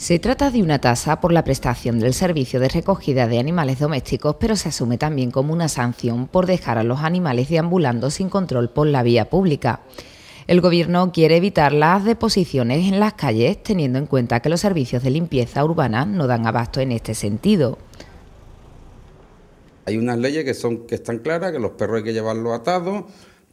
Se trata de una tasa por la prestación del servicio de recogida de animales domésticos, pero se asume también como una sanción por dejar a los animales deambulando sin control por la vía pública. El Gobierno quiere evitar las deposiciones en las calles, teniendo en cuenta que los servicios de limpieza urbana no dan abasto en este sentido. Hay unas leyes que, son, que están claras, que los perros hay que llevarlos atados,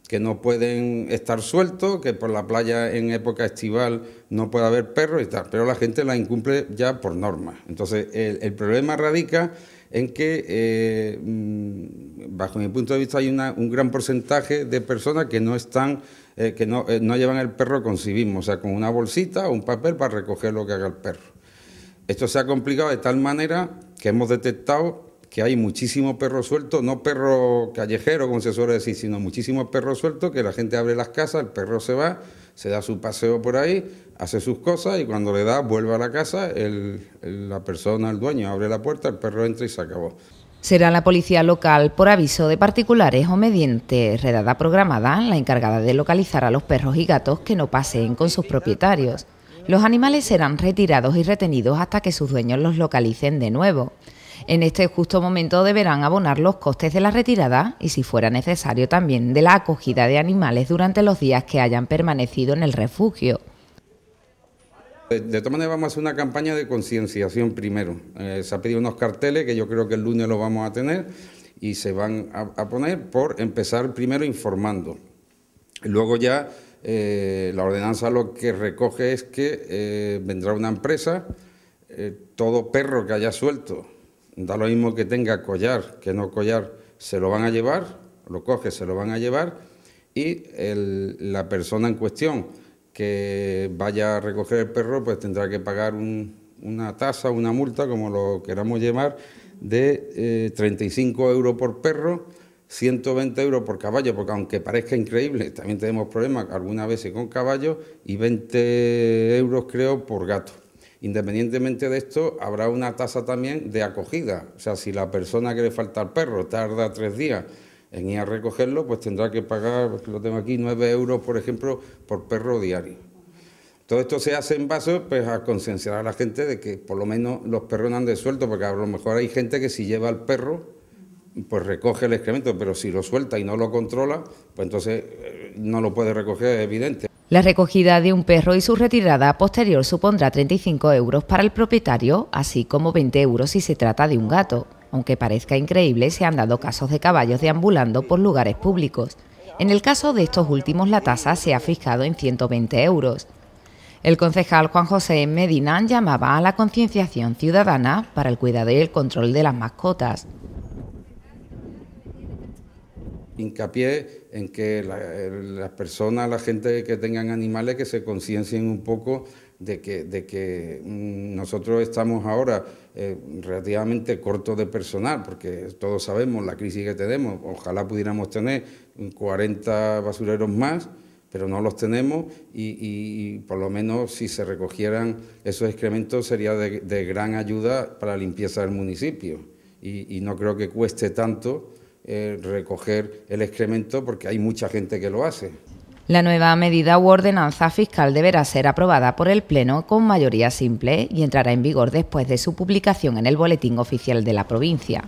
que no pueden estar sueltos, que por la playa en época estival no puede haber perros y tal, pero la gente la incumple ya por norma. Entonces, el, problema radica en que, eh, mm, bajo mi punto de vista, hay un gran porcentaje de personas que no están, eh, que no, eh, no, llevan el perro con sí mismo, o sea, con una bolsita o un papel para recoger lo que haga el perro. Esto se ha complicado de tal manera que hemos detectado que hay muchísimos perros suelto, no perro callejero, como se suele decir, sino muchísimos perros sueltos... que la gente abre las casas, el perro se va, se da su paseo por ahí, hace sus cosas y cuando le da, vuelve a la casa, la persona, el dueño, abre la puerta, el perro entra y se acabó. Será la policía local, por aviso de particulares o mediante redada programada, la encargada de localizar a los perros y gatos que no paseen con sus propietarios. Los animales serán retirados y retenidos hasta que sus dueños los localicen de nuevo en este justo momento deberán abonar los costes de la retirada y, si fuera necesario, también de la acogida de animales durante los días que hayan permanecido en el refugio. Pues, de, todas maneras, vamos a hacer una campaña de concienciación primero. Eh, se ha pedido unos carteles que yo creo que el lunes los vamos a tener y se van a, poner por empezar primero informando. Luego ya eh, la ordenanza lo que recoge es que eh, vendrá una empresa, todo perro que haya suelto da lo mismo que tenga collar, que no collar, se lo van a llevar, lo coge, se lo van a llevar y la persona en cuestión que vaya a recoger el perro pues tendrá que pagar una tasa, una multa, como lo queramos llamar, de 35 eh, euros por perro, 120 euros por caballo, porque aunque parezca increíble, también tenemos problemas algunas veces con caballo y 20 euros creo por gato. Independientemente de esto, habrá una tasa también de acogida. O sea, si la persona que le falta al perro tarda tres días en ir a recogerlo, pues tendrá que pagar, lo tengo aquí, nueve euros, por ejemplo, por perro diario. Todo esto se hace en base pues, a concienciar a la gente de que por lo menos los perros no han suelto, porque a lo mejor hay gente que si lleva al perro, pues recoge el excremento, pero si lo suelta y no lo controla, pues entonces eh, no lo puede recoger, es evidente. La recogida de un perro y su retirada posterior supondrá 35 euros para el propietario, así como 20 euros si se trata de un gato. Aunque parezca increíble, se han dado casos de caballos deambulando por lugares públicos. En el caso de estos últimos, la tasa se ha fijado en 120 euros. El concejal Juan José Medinán llamaba a la concienciación ciudadana para el cuidado y el control de las mascotas hincapié en que las personas, la gente que tengan animales, que se conciencien un poco de que, mm, nosotros estamos ahora eh, relativamente cortos de personal, porque todos sabemos la crisis que tenemos, ojalá pudiéramos tener 40 basureros más, pero no los tenemos y, por lo menos si se recogieran esos excrementos sería de, gran ayuda para la limpieza del municipio y no creo que cueste tanto eh, recoger el excremento porque hay mucha gente que lo hace. La nueva medida u ordenanza fiscal deberá ser aprobada por el Pleno con mayoría simple y entrará en vigor después de su publicación en el Boletín Oficial de la provincia.